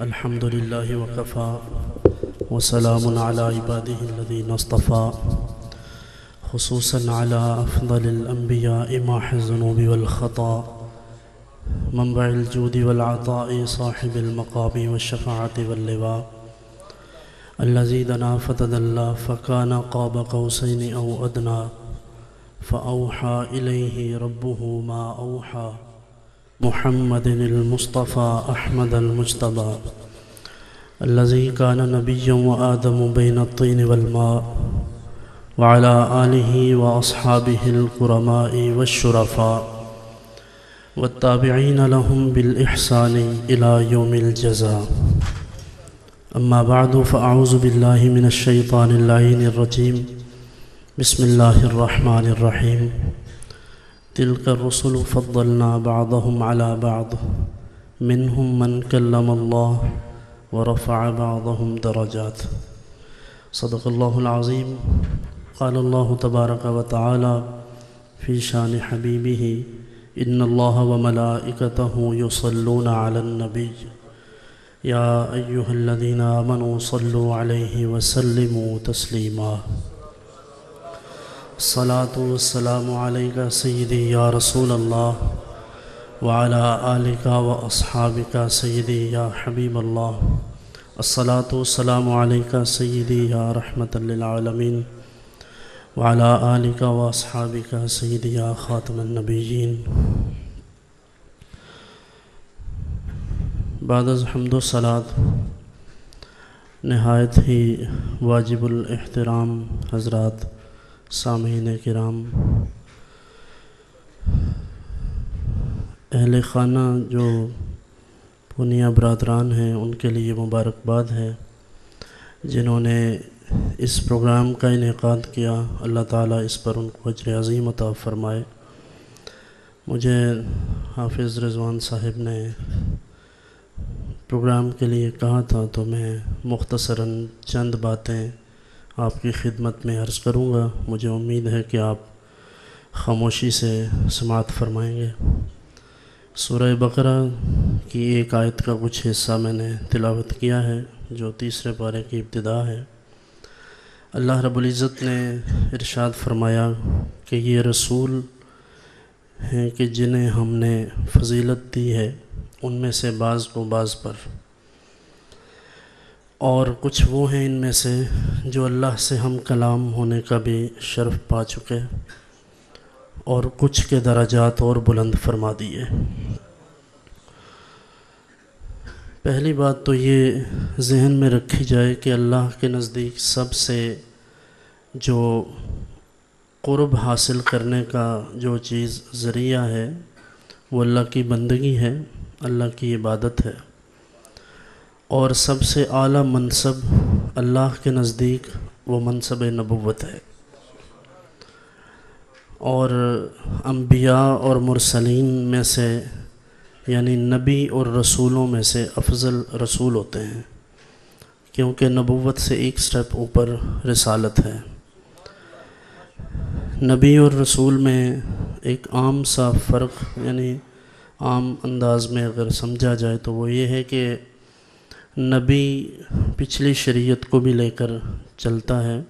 الحمد لله وكفى وسلام على عباده الذين اصطفى خصوصا على أفضل الأنبياء ماح الذنوب والخطأ منبع الجود والعطاء صاحب المقام والشفاعة واللواء الذي دنا فتدلى فكان قاب قوسين أو أدنى فأوحى إليه ربه ما أوحى محمد المصطفى أحمد المجتبى الذي كان نبيا وآدم بين الطين والماء وعلى آله وأصحابه الكرماء والشرفاء والتابعين لهم بالإحسان إلى يوم الجزاء أما بعد فأعوذ بالله من الشيطان اللعين الرجيم بسم الله الرحمن الرحيم تلك الرسل فضلنا بعضهم على بعض منهم من كلم الله ورفع بعضهم درجات صدق الله العظيم قال الله تبارك وتعالى في شان حبيبه إن الله وملائكته يصلون على النبي يا أيها الذين آمنوا صلوا عليه وسلموا تسليماً सलातोसलामल सैदी या रसूल अल्लाह वाला आलिका व असहाबिका सैदी या हबीब अल्लाह असलातोसलामल सैदी या रहमतमीन वाला आलिका व असहाबिका सैदी या ख़ातमनबीन बदहमदसलात नहायत ही वाजिबुल एहतराम हज़रात सामीन कराम अहल खाना जो पुनिया बरदरान हैं उनके लिए मुबारकबाद है जिन्होंने इस प्रोग्राम का इनका किया अल्लाह ताला इस पर उनको अजर अज़ीम अता फ़रमाए मुझे हाफिज़ रिजवान साहब ने प्रोग्राम के लिए कहा था तो मैं मुख्तसरा चंद बातें आपकी खिदमत में अर्ज़ करूँगा मुझे उम्मीद है कि आप खामोशी से समात फरमाएंगे सूर्य बकरा की एक आयत का कुछ हिस्सा मैंने तिलावत किया है जो तीसरे पारे की इब्तदा है अल्लाह रबुल्ज़त ने इरशाद फरमाया कि ये रसूल हैं कि जिन्हें हमने फजीलत दी है उनमें से बाज़ को बाज़ पर और कुछ वो हैं इनमें से जो अल्लाह से हम कलाम होने का भी शर्फ पा चुके और कुछ के दराजात और बुलंद फरमा दिए पहली बात तो ये जहन में रखी जाए कि अल्लाह के नज़दीक सबसे जो क़ुरब हासिल करने का जो चीज़ ज़रिया है वो अल्लाह की बंदगी है अल्लाह की इबादत है और सबसे आला मनसब अल्लाह के नज़दीक वो मनसब नबूत है और अम्बिया और मुरसलीन में से यानी नबी और रसूलों में से अफजल रसूल होते हैं क्योंकि नबूत से एक स्टेप ऊपर रसालत है नबी और रसूल में एक आम सा फ़र्क यानी आम अंदाज में अगर समझा जाए तो वो ये है कि नबी पिछली शरीयत को भी लेकर चलता है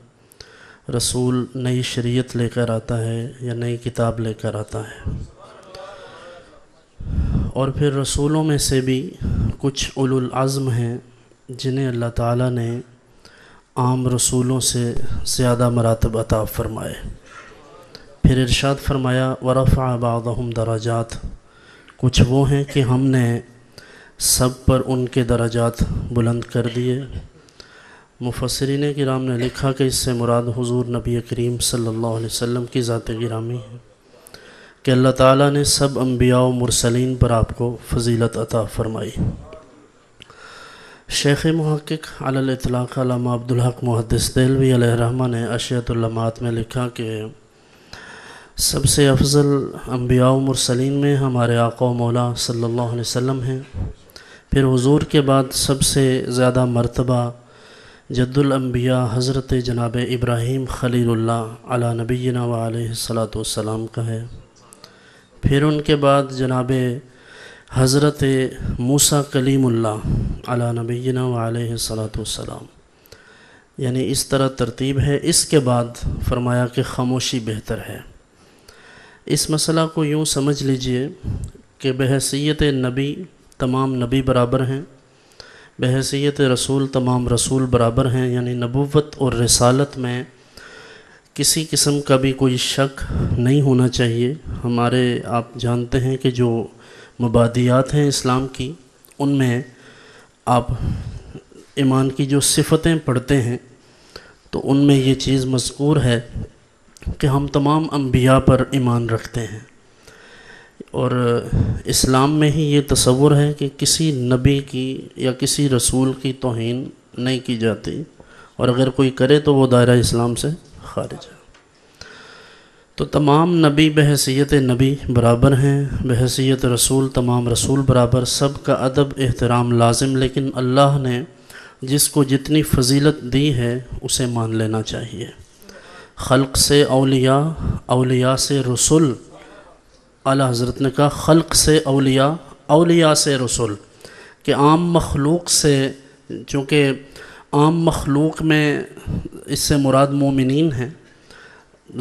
रसूल नई शरीयत लेकर आता है या नई किताब लेकर आता है और फिर रसूलों में से भी कुछ उलुल आज़म हैं जिन्हें अल्लाह ताला ने आम रसूलों से ज़्यादा मरातब अता फ़रमाए फिर इरशाद फरमाया वरफ़ा बाद दराजात कुछ वो हैं कि हमने सब पर उनके दर्जात बुलंद कर दिए मुफसरीन कराम ने लिखा कि इससे मुराद हुजूर नबी करीम सल्लल्लाहु अलैहि वसल्लम की ज़ात गिरामी है कि अल्लाह ताला ने सब अम्बिया मुरसलीन पर आपको फजीलत अता फ़रमाई शेख महक़ अलतलाक़ अब्दुलहक मुहदस दिलवी रहमा ने अशतलमात में लिखा कि सबसे अफजल अम्बिया मुरसलीन में हमारे आका मौला सल्लल्लाहु अलैहि वसल्लम हैं फिर हुजूर के बाद सबसे ज़्यादा मर्तबा जद्दुलम्बिया हज़रत जनाब इब्राहीम खलील्ला अला नबीना सलाम का है फिर उनके बाद जनाब हज़रत मूसा कलीमुल्ला अला नबीना वालसलाम यानी इस तरह तरतीब है इसके बाद फरमाया कि खामोशी बेहतर है इस मसला को यूँ समझ लीजिए कि बहसीत नबी तमाम नबी बराबर हैं बहसीत रसूल तमाम रसूल बराबर हैं यानी नबूवत और रसालत में किसी किस्म का भी कोई शक नहीं होना चाहिए हमारे आप जानते हैं कि जो मबादियात हैं इस्लाम की उनमें आप ईमान की जो सिफतें पढ़ते हैं तो उनमें ये चीज़ मजकूर है कि हम तमाम अम्बिया पर ईमान रखते हैं और इस्लाम में ही ये तस्वुर है कि किसी नबी की या किसी रसूल की तोहन नहीं की जाती और अगर कोई करे तो वो दायरा इस्लाम से खारिज है तो तमाम नबी बहसीत नबी बराबर हैं बहसीत रसूल तमाम रसूल बराबर सब का अदब एहतराम लाजिम लेकिन अल्लाह ने जिसको जितनी फजीलत दी है उसे मान लेना चाहिए खल़ से अलिया अलिया से रसुल अला हज़रत ने कहा ख़ल्क़ से अलिया अलिया से रसुल के आम मखलूक से चूँकि आम मखलूक में इससे मुराद मोमिन हैं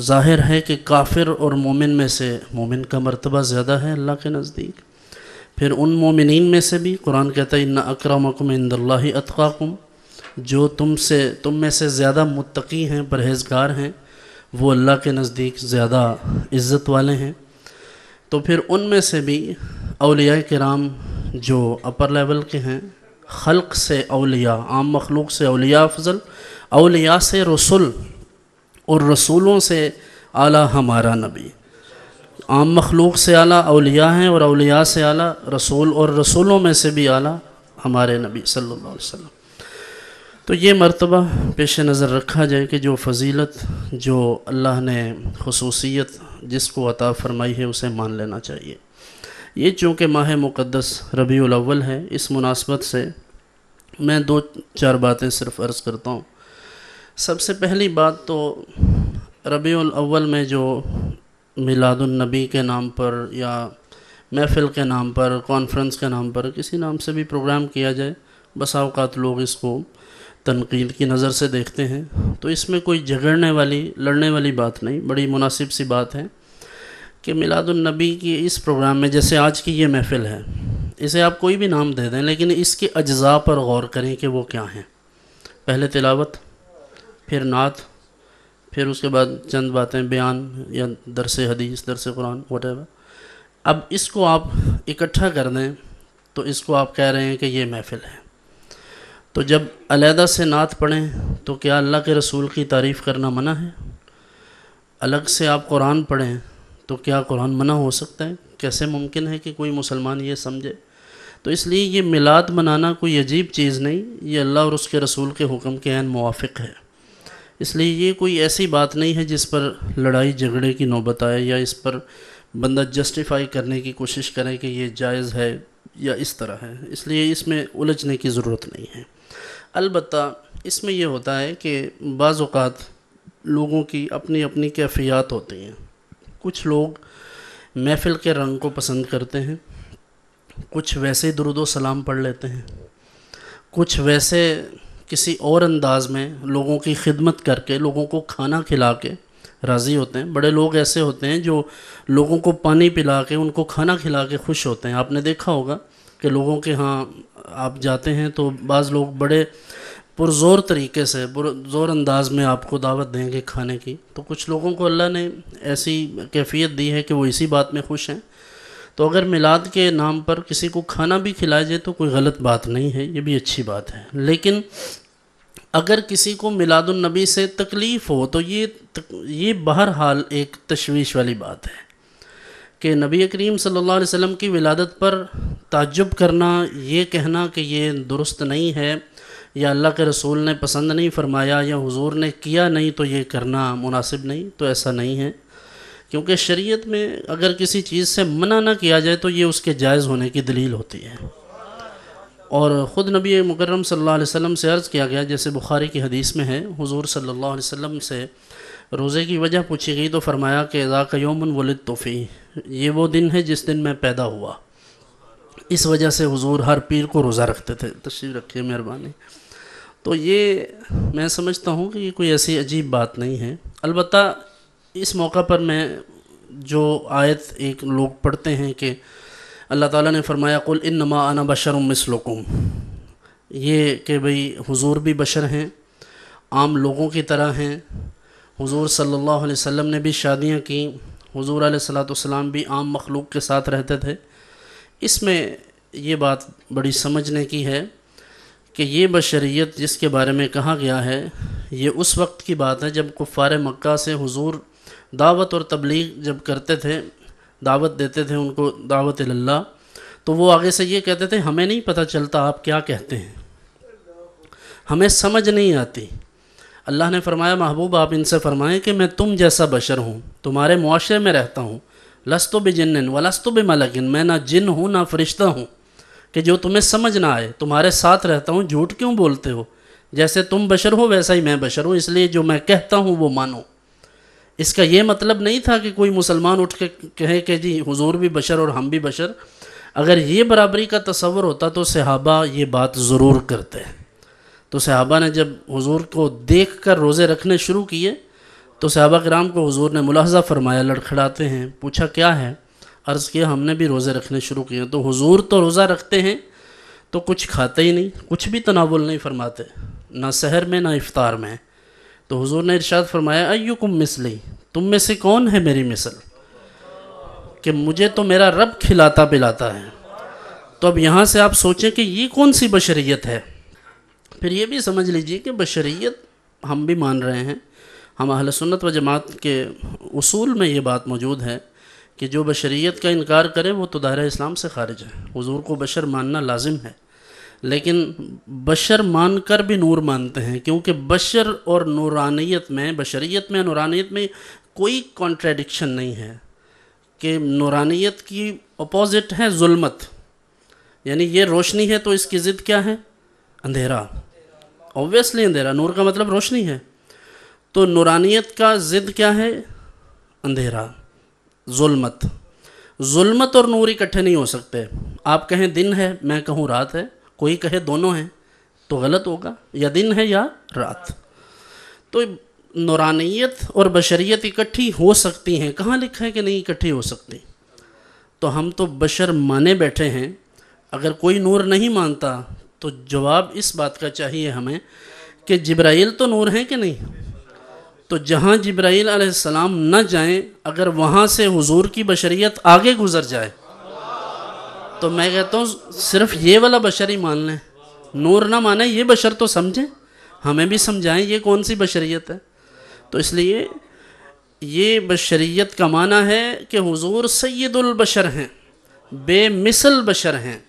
ज़ाहिर है कि काफिर और मोमिन में से मोमिन का मरतबा ज़्यादा है अल्लाह के नज़दीक फिर उन मोमिन में से भी कुरान कहता है इन्ना अक्रमकुम इंदल्ला अतकाकुम जो से तुम में से ज़्यादा मुतकी हैं परहेजगार हैं वो अल्लाह के नज़दीक ज़्यादा इज़्ज़त वाले हैं तो फिर उनमें से भी अलिया कराम जो अपर लेवल के हैं खल्क से अलिया आम मखलूक से अलिया अफजल अलिया से रसुल और रसूलों से आला हमारा नबी आम मखलूक से आला अलिया हैं और अलिया से आला रसूल और रसूलों में से भी आला हमारे नबी सल्लल्लाहु अलैहि वसल्लम तो ये मरतबा पेश नज़र रखा जाए कि जो फजीलत जो अल्लाह ने खसूसियत जिसको अता फरमाई है उसे मान लेना चाहिए ये चूँकि माह मुक़दस रबी अव्वल है इस मुनासबत से मैं दो चार बातें सिर्फ अर्ज़ करता हूँ सबसे पहली बात तो रबी अव्वल में जो मिलादुलनबी के नाम पर या महफ़िल के नाम पर कॉन्फ्रेंस के नाम पर किसी नाम से भी प्रोग्राम किया जाए बसाओकात लोग इसको तनकीद की नज़र से देखते हैं तो इसमें कोई झगड़ने वाली लड़ने वाली बात नहीं बड़ी मुनासिब सी बात है कि मिलादुलनबी की इस प्रोग्राम में जैसे आज की ये महफ़िल है इसे आप कोई भी नाम दे दें लेकिन इसके अज्जा पर गौर करें कि वो क्या हैं पहले तिलावत फिर नात फिर उसके बाद चंद बातें बयान या दरस हदीस दरस कुरान वट अब इसको आप इकट्ठा कर दें तो इसको आप कह रहे हैं कि ये महफ़िल है तो जब अलहदा से नात पढ़ें तो क्या अल्लाह के रसूल की तारीफ़ करना मना है अलग से आप कुरान पढ़ें तो क्या कुरान मना हो सकता है कैसे मुमकिन है कि कोई मुसलमान ये समझे तो इसलिए ये मिलाद मनाना कोई अजीब चीज़ नहीं ये अल्लाह और उसके रसूल के हुक्म के अन मुआफ़ है इसलिए ये कोई ऐसी बात नहीं है जिस पर लड़ाई झगड़े की नौबत आए या इस पर बंदा जस्टिफाई करने की कोशिश करें कि ये जायज़ है या इस तरह है इसलिए इसमें उलझने की ज़रूरत नहीं है अलबत् इसमें यह होता है कि बाज़ात लोगों की अपनी अपनी कैफियात होती हैं कुछ लोग महफ़िल के रंग को पसंद करते हैं कुछ वैसे ही सलाम पढ़ लेते हैं कुछ वैसे किसी और अंदाज में लोगों की खिदमत करके लोगों को खाना खिला के राज़ी होते हैं बड़े लोग ऐसे होते हैं जो लोगों को पानी पिला के उनको खाना खिला के खुश होते हैं आपने देखा होगा कि लोगों के यहाँ आप जाते हैं तो बाज़ लोग बड़े पुरज़ोर तरीके से पुरज़ोर अंदाज़ में आपको दावत देंगे खाने की तो कुछ लोगों को अल्लाह ने ऐसी कैफियत दी है कि वो इसी बात में खुश हैं तो अगर मिलाद के नाम पर किसी को खाना भी खिलाया जाए तो कोई गलत बात नहीं है ये भी अच्छी बात है लेकिन अगर किसी को मिलादुलनबी से तकलीफ़ हो तो ये तक, ये बहरहाल एक तशवीश वाली बात है कि नबी करीम सल्लल्लाहु अलैहि वसल्लम की विलादत पर ताजुब करना ये कहना कि ये दुरुस्त नहीं है या अल्लाह के रसूल ने पसंद नहीं फरमाया या हुजूर ने किया नहीं तो ये करना मुनासिब नहीं तो ऐसा नहीं है क्योंकि शरीयत में अगर किसी चीज़ से मना ना किया जाए तो ये उसके जायज़ होने की दलील होती है और ख़ुद नबी मुकर्रम सल्लल्लाहु अलैहि वसल्लम से अर्ज़ किया गया जैसे बुखारी की हदीस में है हुजूर सल्लल्लाहु अलैहि वसल्लम से रोज़े की वजह पूछी गई तो फरमाया कि ज़ाक यौमन वलद तोफ़ी ये वो दिन है जिस दिन मैं पैदा हुआ इस वजह से हुजूर हर पीर को रोज़ा रखते थे तशरीफ़ रखिए मेहरबानी तो ये मैं समझता हूँ कि ये कोई ऐसी अजीब बात नहीं है अलबत् इस मौका पर मैं जो आयत एक लोग पढ़ते हैं कि अल्लाह ताला ने फरमाया कुल इन नमा आना बशर मिसलकुम ये कि भाई हुजूर भी बशर हैं आम लोगों की तरह हैं हुजूर सल्लल्लाहु अलैहि वसल्लम ने भी शादियाँ की हजूर आसलाम भी आम मखलूक के साथ रहते थे इसमें ये बात बड़ी समझने की है कि ये बशरीत जिसके बारे में कहा गया है ये उस वक्त की बात है जब कुफ़ार मक्का से हुजूर दावत और तबलीग जब करते थे दावत देते थे उनको दावत लल्ला तो वो आगे से ये कहते थे हमें नहीं पता चलता आप क्या कहते हैं हमें समझ नहीं आती अल्लाह ने फरमाया महबूब आप इनसे फरमाएं कि मैं तुम जैसा बशर हूँ तुम्हारे मुआशरे में रहता हूँ लस्तो बे जिन्न वलस्तो बे मलगिन मैं ना जिन हूँ ना फरिश्ता हूँ कि जो तुम्हें समझ ना आए तुम्हारे साथ रहता हूँ झूठ क्यों बोलते हो जैसे तुम बशर हो वैसा ही मैं बशर हूँ इसलिए जो मैं कहता हूँ वो मानो इसका ये मतलब नहीं था कि कोई मुसलमान उठ के कहे कि जी हुजूर भी बशर और हम भी बशर अगर ये बराबरी का तस्वर होता तो सहाबा ये बात ज़रूर करते हैं तो सहाबा ने जब हुजूर को देख कर रोज़े रखने शुरू किए तो सहाबा कराम को हुजूर ने मुलाहजा फरमाया लड़खड़ाते हैं पूछा क्या है अर्ज़ किया हमने भी रोज़े रखने शुरू किए तो हुजूर तो रोज़ा रखते हैं तो कुछ खाते ही नहीं कुछ भी तनावल नहीं फरमाते ना शहर में ना इफ़ार में तो हुजूर ने इरशाद फरमाया कुम मिसली तुम में से कौन है मेरी मिसल कि मुझे तो मेरा रब खिलाता पिलाता है तो अब यहाँ से आप सोचें कि ये कौन सी बशरीत है फिर ये भी समझ लीजिए कि बशरीत हम भी मान रहे हैं हम अहल सुन्नत व जमात के असूल में ये बात मौजूद है कि जो बशरीत का इनकार करे वो तो दायरा इस्लाम से खारिज है हजूर को बशर मानना लाजिम है लेकिन बशर मान कर भी नूर मानते हैं क्योंकि बशर और नूरानियत में बशरीत में नूरानियत में कोई कॉन्ट्रेडिक्शन नहीं है कि नूरानियत की अपोज़िट है जुल्मत यानी ये रोशनी है तो इसकी ज़िद क्या है अंधेरा ऑब्वियसली अंधेरा नूर का मतलब रोशनी है तो नूरानियत का ज़िद क्या है अंधेरा जुल्मत जुल्मत और नूर इकट्ठे नहीं हो सकते आप कहें दिन है मैं कहूँ रात है कोई कहे दोनों हैं तो गलत होगा या दिन है या रात तो नौरानियत और बशरीत इकट्ठी हो सकती हैं कहाँ लिखा है कि नहीं इकट्ठी हो सकती तो हम तो बशर माने बैठे हैं अगर कोई नूर नहीं मानता तो जवाब इस बात का चाहिए हमें कि जब्राइल तो नूर हैं कि नहीं तो जहाँ जब्राइल आसमाम न जाएं अगर वहाँ से हुजूर की बशरीत आगे गुजर जाए तो मैं कहता हूँ सिर्फ ये वाला बशर ही मान लें नूर ना माने ये बशर तो समझें हमें भी समझाएं ये कौन सी बशरीत है तो इसलिए ये बशरीत का माना है कि हुजूर सैदुलबशर बशर हैं बेमिसल बशर हैं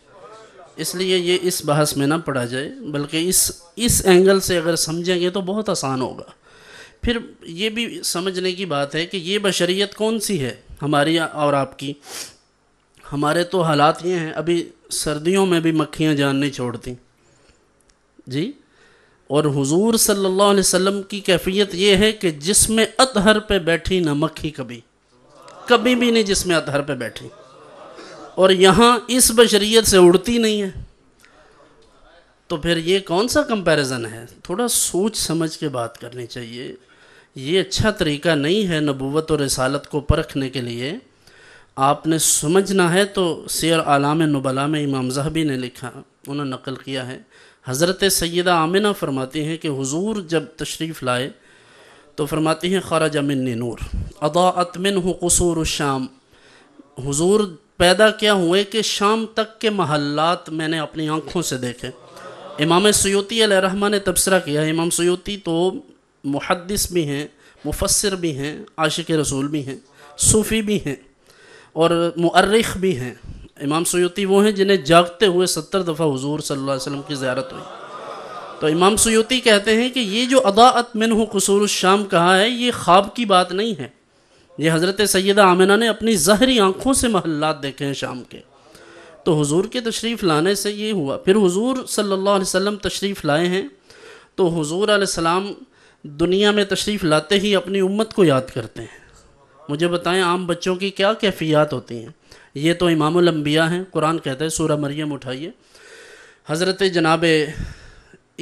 इसलिए ये इस बहस में ना पढ़ा जाए बल्कि इस इस एंगल से अगर समझेंगे तो बहुत आसान होगा फिर ये भी समझने की बात है कि ये बशरीत कौन सी है हमारी और आपकी हमारे तो हालात ये हैं अभी सर्दियों में भी मक्खियाँ जान नहीं छोड़ती जी और हुजूर सल्लल्लाहु अलैहि वसल्लम की कैफियत ये है कि जिसमें अतहर पे बैठी ना मक्खी कभी कभी भी नहीं जिसमें अतहर पे बैठी और यहाँ इस बशरीत से उड़ती नहीं है तो फिर ये कौन सा कंपैरिजन है थोड़ा सोच समझ के बात करनी चाहिए ये अच्छा तरीका नहीं है नबूवत और रसालत को परखने के लिए आपने समझना है तो शेर आलाम नबला में इमाम जहबी ने लिखा उन्होंने नकल किया है हज़रत सैदा आमिना फरमाती हैं कि हुजूर जब तशरीफ़ लाए तो फरमाती हैं खारा अमिन नूर अदाअतमिन कसूर शाम हुजूर पैदा क्या हुए कि शाम तक के महल्लात मैंने अपनी आँखों से देखे इमाम सयोती रहमा ने तबसरा किया इमाम सयोती तो मुहदस भी हैं मुफसर भी हैं आशिक रसूल भी हैं सूफ़ी भी हैं और मर्रख भी हैं इमाम सयोती वो हैं जिन्हें जागते हुए सत्तर दफ़ा हजूर सल्ला वसम की ज्यारत हुई तो इमाम सयोती कहते हैं कि ये जो अदात मिन कसूर शाम कहा है ये ख्वाब की बात नहीं है ये हज़रत सैदा आमिना ने अपनी जहरी आँखों से महल्लात देखे हैं शाम के तो हुजूर के तशरीफ़ लाने से ये हुआ फिर हुजूर सल्लल्लाहु अलैहि वसल्लम तशरीफ़ लाए हैं तो हुजूर अलैहिस्सलाम दुनिया में तशरीफ़ लाते ही अपनी उम्मत को याद करते हैं मुझे बताएं आम बच्चों की क्या कैफियात होती हैं ये तो इमामबिया हैं कुरान कहते हैं सूर्य मरियम उठाइए हज़रत जनाब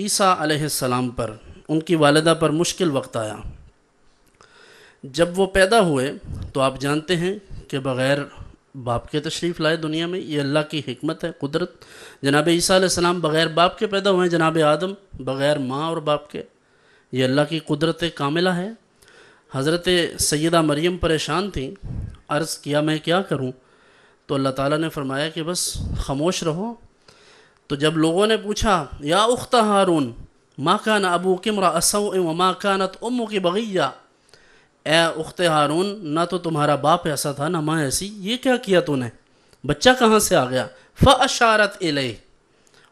ईसा सलाम पर उनकी वालदा पर मुश्किल वक्त आया जब वो पैदा हुए तो आप जानते हैं कि बग़ैर बाप के तशरीफ़ लाए दुनिया में ये अल्लाह की हमत है कुदरत जनाब ईसीम बग़ैर बाप के पैदा हुए हैं जनाब आदम बग़ैर माँ और बाप के ये अल्लाह की कुदरत कामिला है हज़रत सैदा मरियम परेशान थी अर्ज़ किया मैं क्या करूँ तो अल्लाह ताली ने फरमाया कि बस खामोश रहो तो जब लोगों ने पूछा या उख्ता हारून माँ ना अबू किमरा असो माँ कानत उम की बगैया ए उख्त हारून ना तो तुम्हारा बाप ऐसा था ना माँ ऐसी ये क्या किया तूने बच्चा कहाँ से आ गया फ़ारत इलई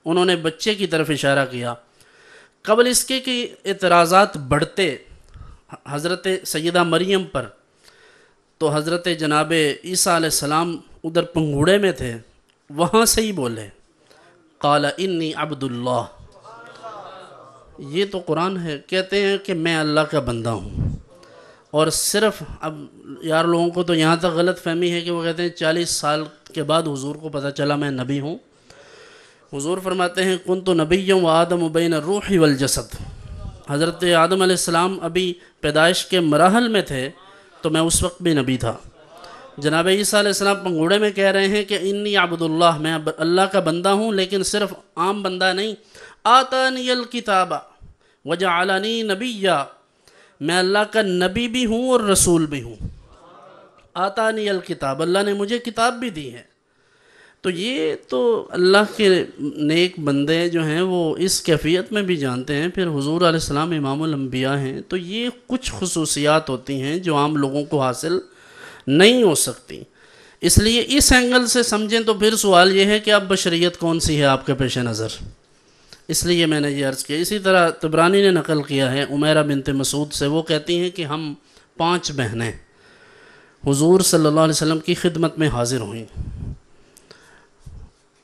उन्होंने बच्चे की तरफ इशारा किया कबल इसके कि इतराज़ात बढ़ते हज़रत सैदा मरियम पर तो हज़रत जनाब ईसा सलाम उधर पंगूड़े में थे वहाँ से ही बोले काला इन्नी अब्दुल्ला ये तो कुरान है कहते हैं कि मैं अल्लाह का बंदा हूँ और सिर्फ अब यार लोगों को तो यहाँ तक गलत फहमी है कि वो कहते हैं चालीस साल के बाद हुजूर को पता चला मैं नबी हूँ हुजूर फरमाते हैं कन तो नबी व आदम उबैन रूह वल जसद हज़रत आदम आसमाम अभी पैदाइश के मरहल में थे तो मैं उस वक्त भी नबी था जनाब ईसीम पंगूड़े में कह रहे हैं कि इन्नी आबदुल्ला मैं अल्लाह का बंदा हूँ लेकिन सिर्फ आम बंदा नहीं आता नियल किताबा वजा आलानी नबीया मैं अल्लाह का नबी भी हूँ और रसूल भी हूँ आता नहीं अल किताब अल्लाह ने मुझे किताब भी दी है तो ये तो अल्लाह के नेक बंदे जो हैं वो इस कैफियत में भी जानते हैं फिर हजूर आसमाम इमामबिया हैं तो ये कुछ खसूसियात होती हैं जो आम लोगों को हासिल नहीं हो सकती इसलिए इस एंगल से समझें तो फिर सवाल ये है कि अब बशरीत कौन सी है आपके पेश नज़र इसलिए मैंने ये अर्ज़ किया इसी तरह तबरानी ने नकल किया है उमेरा बिनत मसूद से वो कहती हैं कि हम पाँच बहनें हुजूर सल्लल्लाहु अलैहि वसल्लम की खिदमत में हाज़िर हुई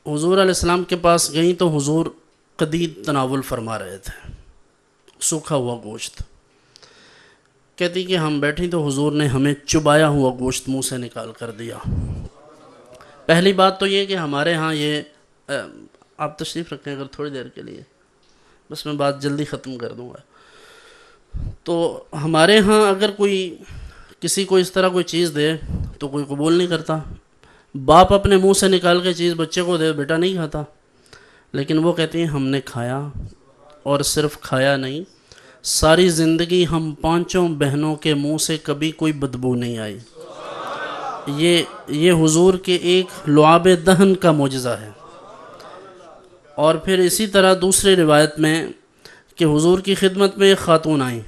हुजूर अलैहिस्सलाम के पास गई तो हुजूर कदीद तनावल फरमा रहे थे सूखा हुआ गोश्त कहती कि हम बैठी तो हुजूर ने हमें चुबाया हुआ गोश्त मुंह से निकाल कर दिया पहली बात तो ये कि हमारे यहाँ ये आप तशरीफ़ रखें अगर थोड़ी देर के लिए बस मैं बात जल्दी ख़त्म कर दूँगा तो हमारे यहाँ अगर कोई किसी को इस तरह कोई चीज़ दे तो कोई कबूल नहीं करता बाप अपने मुंह से निकाल के चीज़ बच्चे को दे बेटा नहीं खाता लेकिन वो कहते हैं हमने खाया और सिर्फ खाया नहीं सारी ज़िंदगी हम पांचों बहनों के मुंह से कभी कोई बदबू नहीं आई ये ये हुजूर के एक लुआब दहन का मुजज़ा है और फिर इसी तरह दूसरे रिवायत में कि हुजूर की खिदमत में एक ख़ातून आई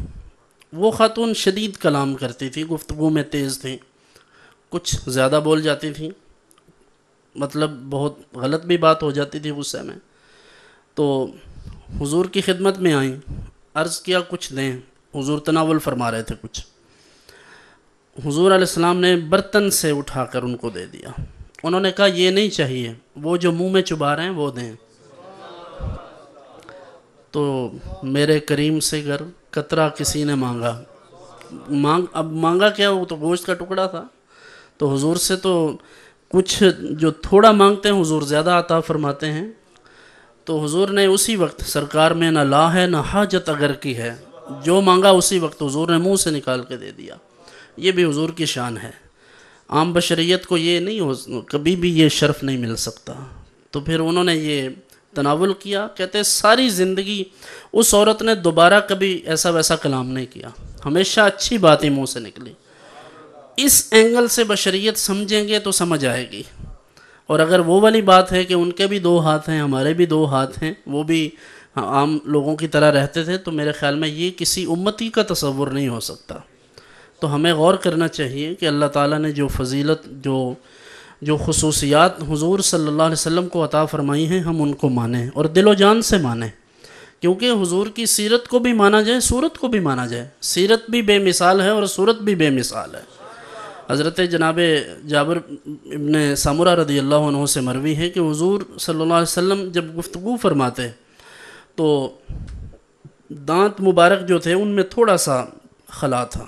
वो ख़ातून शदीद कलाम करती थी गुफ्तु में तेज़ थी कुछ ज़्यादा बोल जाती थी मतलब बहुत गलत भी बात हो जाती थी गुस्से में तो हुजूर की खिदमत में आई अर्ज़ किया कुछ दें हुजूर तनावल फरमा रहे थे कुछ हुजूर अलैहिस्सलाम ने बर्तन से उठाकर उनको दे दिया उन्होंने कहा ये नहीं चाहिए वो जो मुंह में चुबा रहे हैं वो दें तो मेरे करीम से घर कतरा किसी ने मांगा मांग अब मांगा क्या वो तो गोश्त का टुकड़ा था तो हुजूर से तो कुछ जो थोड़ा मांगते हैं हुजूर ज़्यादा आता फरमाते हैं तो हुजूर ने उसी वक्त सरकार में ना ला है ना हाजत अगर की है जो मांगा उसी वक्त हुजूर ने मुंह से निकाल के दे दिया ये भी हुजूर की शान है आम बशरीत को ये नहीं हो कभी भी ये शर्फ नहीं मिल सकता तो फिर उन्होंने ये तनावल किया कहते सारी ज़िंदगी उस औरत ने दोबारा कभी ऐसा वैसा कलाम नहीं किया हमेशा अच्छी बातें मुँह से निकली इस एंगल से बशरीत समझेंगे तो समझ आएगी और अगर वो वाली बात है कि उनके भी दो हाथ हैं हमारे भी दो हाथ हैं वो भी आम लोगों की तरह रहते थे तो मेरे ख्याल में ये किसी उम्मती का तस्वुर नहीं हो सकता तो हमें गौर करना चाहिए कि अल्लाह ताला ने जो फजीलत जो जो खसूसियात हुजूर सल्लल्लाहु अलैहि वसल्लम को अता फ़रमाई हैं हम उनको माने और दिलो जान से माने क्योंकि हुजूर की सीरत को भी माना जाए सूरत को भी माना जाए सीरत भी बेमिसाल है और सूरत भी बेमिसाल है हज़रत जनाब जाबर इबन सामुरा रदी अल्लाह से मरवी है कि हुजूर सल्लल्लाहु अलैहि वसल्लम जब गुफ्तु फरमाते तो दांत मुबारक जो थे उनमें थोड़ा सा खला था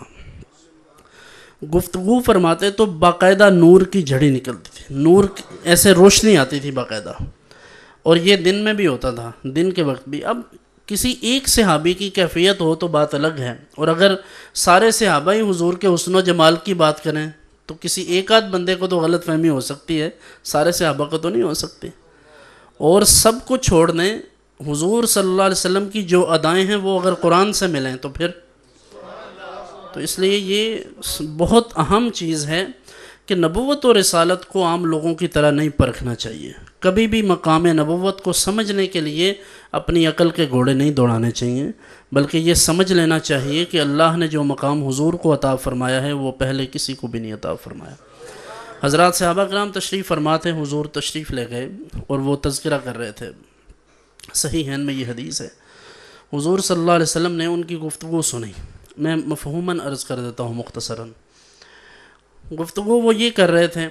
गुफ्तु फरमाते तो बाकायदा नूर की झड़ी निकलती थी नूर ऐसे रोशनी आती थी बाकायदा और ये दिन में भी होता था दिन के वक्त भी अब किसी एक सहाबी की कैफियत हो तो बात अलग है और अगर सारे सहाबा ही हजूर के हसन व जमाल की बात करें तो किसी एक आध बंदे को तो गलत फहमी हो सकती है सारे सहाबा को तो नहीं हो सकती और सब को छोड़ दें हुजूर सल्लल्लाहु अलैहि वसल्लम की जो अदाएँ हैं वो अगर कुरान से मिलें तो फिर तो इसलिए ये बहुत अहम चीज़ है कि नबूत और रसालत को आम लोगों की तरह नहीं परखना चाहिए कभी भी मकाम नबूत को समझने के लिए अपनी अकल के घोड़े नहीं दौड़ाने चाहिए बल्कि ये समझ लेना चाहिए कि अल्लाह ने जो मकाम हुजूर को अता फ़रमाया है वो पहले किसी को भी नहीं अता फ़रमाया हज़रत साहबा कराम तशरीफ़ फरमाते हुजूर तशरीफ़ ले गए और वो तस्करा कर रहे थे सही हैन में ये हदीस है हुजूर सल्लल्लाहु अलैहि वसल्लम ने उनकी गुफ्तु सुनी मैं मफहूमन अर्ज़ कर देता हूँ मुख्तसरा गुफ्तु वो ये कर रहे थे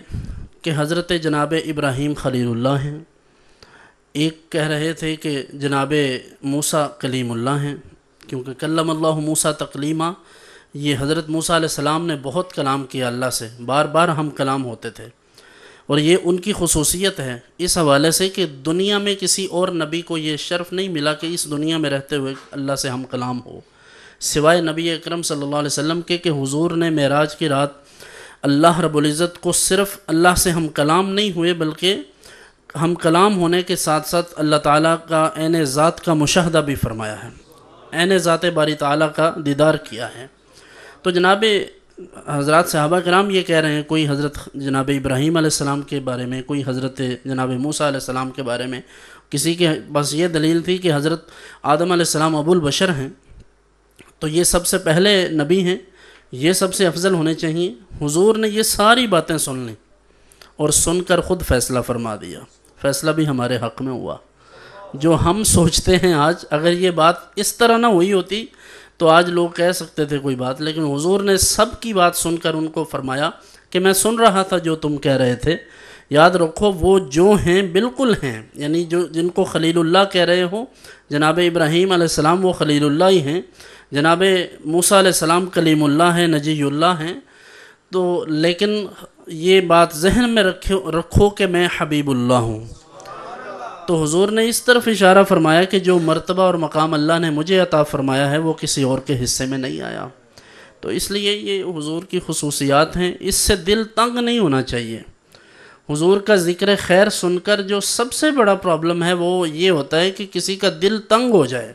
कि हज़रत जनाब इब्राहीम खलील्ला हैं एक कह रहे थे कि जनाब मूसा कलीमुल्ला हैं क्योंकि कल्लम मूसा तकलीमा ये हज़रत मूसा सलाम ने बहुत कलाम किया अल्लाह से बार बार हम कलाम होते थे और ये उनकी खसूसियत है इस हवाले से कि दुनिया में किसी और नबी को ये शर्फ़ नहीं मिला कि इस दुनिया में रहते हुए अल्लाह से हम कलाम हो सिवाय नबी अक्रम सल्लल्लाहु के कि हुजूर ने मेराज की रात अल्लाह रबुल्ज़त को सिर्फ अल्लाह से हम कलाम नहीं हुए बल्कि हम कलाम होने के साथ साथ अल्लाह ताली का एन ज़ात का मुशाहदा भी फरमाया है एन ज़ात बारी ताली का दीदार किया है तो जनाब हज़रत साहबा कराम ये कह रहे हैं कोई हज़रत जनाब इब्राहीम आसमाम के बारे में कोई हज़रत जनाब मूसा आसमाम के बारे में किसी के बस ये दलील थी कि हज़रत आदम आसमाम अबुलबशर हैं तो ये सबसे पहले नबी हैं ये सबसे अफजल होने चाहिए हुजूर ने ये सारी बातें सुन ली और सुनकर ख़ुद फ़ैसला फरमा दिया फ़ैसला भी हमारे हक़ में हुआ जो हम सोचते हैं आज अगर ये बात इस तरह ना हुई होती तो आज लोग कह सकते थे कोई बात लेकिन हुजूर ने सब की बात सुनकर उनको फरमाया कि मैं सुन रहा था जो तुम कह रहे थे याद रखो वो जो हैं बिल्कुल हैं यानी जो जिनको खलीलुल्लाह कह रहे हो जनाब इब्राहीम सलाम वो खलीलुल्लाह ही हैं जनाब मूसा सलाम कलीमुल्लाह हैं नजीयुल्लाह हैं तो लेकिन ये बात जहन में रखो रखो कि मैं हबीबुल्ला हूँ तो हुजूर ने इस तरफ इशारा फरमाया कि जो मर्तबा और मकाम अल्लाह ने मुझे अता फरमाया है वो किसी और के हिस्से में नहीं आया तो इसलिए ये हुजूर की खसूसियात हैं इससे दिल तंग नहीं होना चाहिए हुजूर का ज़िक्र खैर सुनकर जो सबसे बड़ा प्रॉब्लम है वो ये होता है कि किसी का दिल तंग हो जाए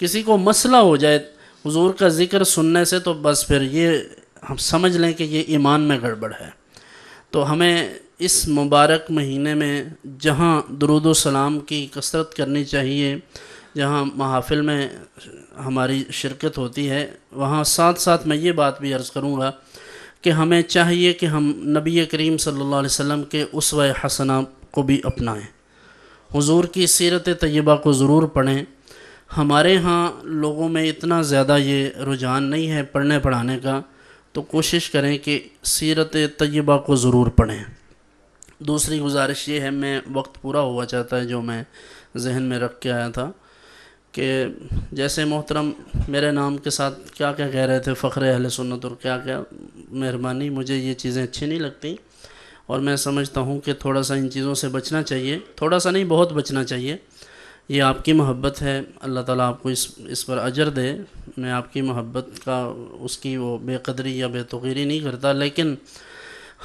किसी को मसला हो जाए हुजूर का ज़िक्र सुनने से तो बस फिर ये हम समझ लें कि ये ईमान में गड़बड़ है तो हमें इस मुबारक महीने में जहाँ दरुद सलाम की कसरत करनी चाहिए जहाँ महाफिल में हमारी शिरकत होती है वहाँ साथ साथ मैं ये बात भी अर्ज़ करूँगा कि हमें चाहिए कि हम नबी करीम सल्लल्लाहु अलैहि वसल्लम के उसव हसना को भी अपनाएं हुजूर की सीरत तय्यबा को ज़रूर पढ़ें हमारे यहाँ लोगों में इतना ज़्यादा ये रुझान नहीं है पढ़ने पढ़ाने का तो कोशिश करें कि सीरत तय्यबा को ज़रूर पढ़ें दूसरी गुजारिश ये है मैं वक्त पूरा हुआ चाहता है जो मैं जहन में रख के आया था कि जैसे मोहतरम मेरे नाम के साथ क्या क्या कह रहे थे फ़ख्र अहल सुन्नत और क्या क्या मेहरबानी मुझे ये चीज़ें अच्छी नहीं लगती और मैं समझता हूँ कि थोड़ा सा इन चीज़ों से बचना चाहिए थोड़ा सा नहीं बहुत बचना चाहिए ये आपकी मोहब्बत है अल्लाह ताला आपको इस इस पर अजर दे मैं आपकी मोहब्बत का उसकी वो बेकदरी या बेतगीरी नहीं करता लेकिन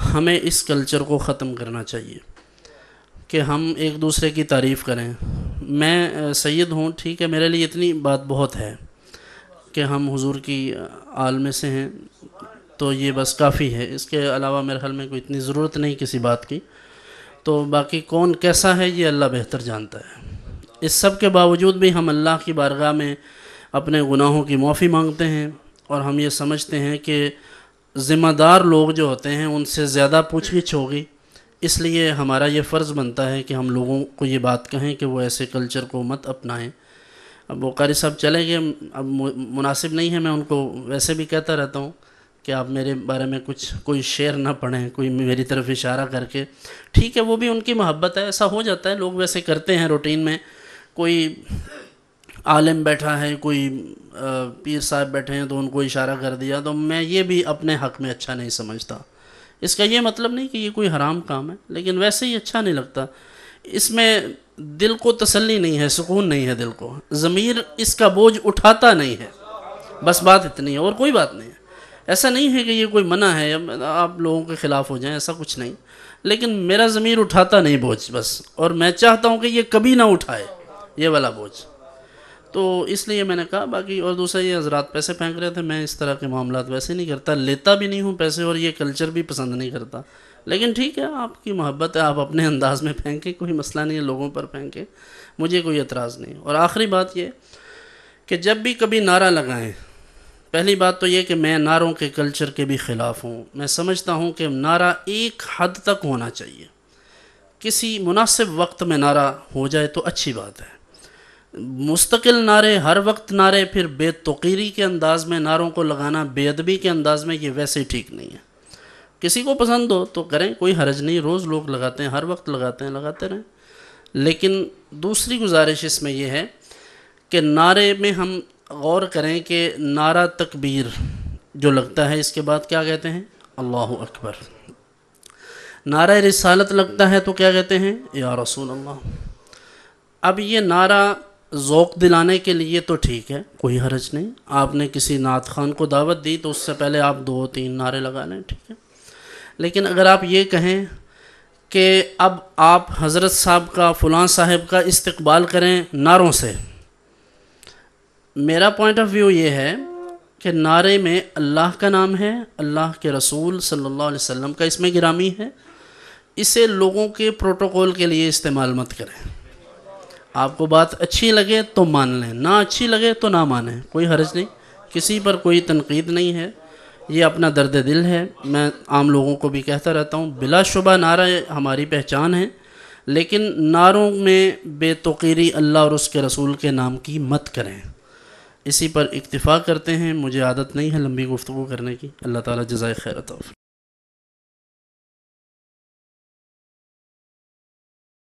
हमें इस कल्चर को ख़त्म करना चाहिए कि हम एक दूसरे की तारीफ़ करें मैं सैद हूँ ठीक है मेरे लिए इतनी बात बहुत है कि हम हुजूर की आल में से हैं तो ये बस काफ़ी है इसके अलावा मेरे ख्याल में कोई इतनी ज़रूरत नहीं किसी बात की तो बाकी कौन कैसा है ये अल्लाह बेहतर जानता है इस सब के बावजूद भी हम अल्लाह की बारगाह में अपने गुनाहों की माफ़ी मांगते हैं और हम ये समझते हैं कि ज़िम्मेदार लोग जो होते हैं उनसे ज़्यादा पूछ गिछ होगी इसलिए हमारा ये फ़र्ज़ बनता है कि हम लोगों को ये बात कहें कि वो ऐसे कल्चर को मत अपनाएं अब वो कारी साहब चले गए अब मुनासिब नहीं है मैं उनको वैसे भी कहता रहता हूँ कि आप मेरे बारे में कुछ कोई शेर ना पढ़ें कोई मेरी तरफ इशारा करके ठीक है वो भी उनकी मोहब्बत है ऐसा हो जाता है लोग वैसे करते हैं रूटीन में कोई आलम बैठा है कोई पीर साहब बैठे हैं तो उनको इशारा कर दिया तो मैं ये भी अपने हक़ में अच्छा नहीं समझता इसका ये मतलब नहीं कि ये कोई हराम काम है लेकिन वैसे ही अच्छा नहीं लगता इसमें दिल को तसल्ली नहीं है सुकून नहीं है दिल को ज़मीर इसका बोझ उठाता नहीं है बस बात इतनी है और कोई बात नहीं है ऐसा नहीं है कि ये कोई मना है आप लोगों के ख़िलाफ़ हो जाएं ऐसा कुछ नहीं लेकिन मेरा ज़मीर उठाता नहीं बोझ बस और मैं चाहता हूँ कि ये कभी ना उठाए ये वाला बोझ तो इसलिए मैंने कहा बाकी और दूसरा ये हजरात पैसे फेंक रहे थे मैं इस तरह के मामला वैसे नहीं करता लेता भी नहीं हूँ पैसे और ये कल्चर भी पसंद नहीं करता लेकिन ठीक है आपकी मोहब्बत है आप अपने अंदाज में फेंकें कोई मसला नहीं है लोगों पर फेंकें मुझे कोई एतराज़ नहीं और आखिरी बात ये कि जब भी कभी नारा लगाएं पहली बात तो ये कि मैं नारों के कल्चर के भी ख़िलाफ़ हूँ मैं समझता हूँ कि नारा एक हद तक होना चाहिए किसी मुनासिब वक्त में नारा हो जाए तो अच्छी बात है मुस्तकिल नारे हर वक्त नारे फिर बेतुकीरी के अंदाज़ में नारों को लगाना बेअदबी के अंदाज़ में ये वैसे ही ठीक नहीं है किसी को पसंद हो तो करें कोई हरज नहीं रोज़ लोग लगाते हैं हर वक्त लगाते हैं लगाते रहें लेकिन दूसरी गुजारिश इसमें यह है कि नारे में हम गौर करें कि नारा तकबीर जो लगता है इसके बाद क्या कहते हैं अल्लाह अकबर नारा रिसालत लगता है तो क्या कहते हैं या रसूल अल्लाह अब ये नारा ज़ोक दिलाने के लिए तो ठीक है कोई हरज नहीं आपने किसी नात खान को दावत दी तो उससे पहले आप दो तीन नारे लगा लें ठीक है लेकिन अगर आप ये कहें कि अब आप हज़रत साहब का फ़लाँ साहब का इस्तबाल करें नारों से मेरा पॉइंट ऑफ व्यू ये है कि नारे में अल्लाह का नाम है अल्लाह के रसूल सल्ला अलैहि का इसमें ग्रामी है इसे लोगों के प्रोटोकॉल के लिए इस्तेमाल मत करें आपको बात अच्छी लगे तो मान लें ना अच्छी लगे तो ना माने कोई हर्ज नहीं किसी पर कोई तनकीद नहीं है ये अपना दर्द दिल है मैं आम लोगों को भी कहता रहता हूँ बिलाशुबा नारा हमारी पहचान है लेकिन नारों में बेतुकीरी अल्लाह और उसके रसूल के नाम की मत करें इसी पर इक्तफ़ा करते हैं मुझे आदत नहीं है लंबी गुफ्तु करने की अल्लाह ताला जजाय खैरत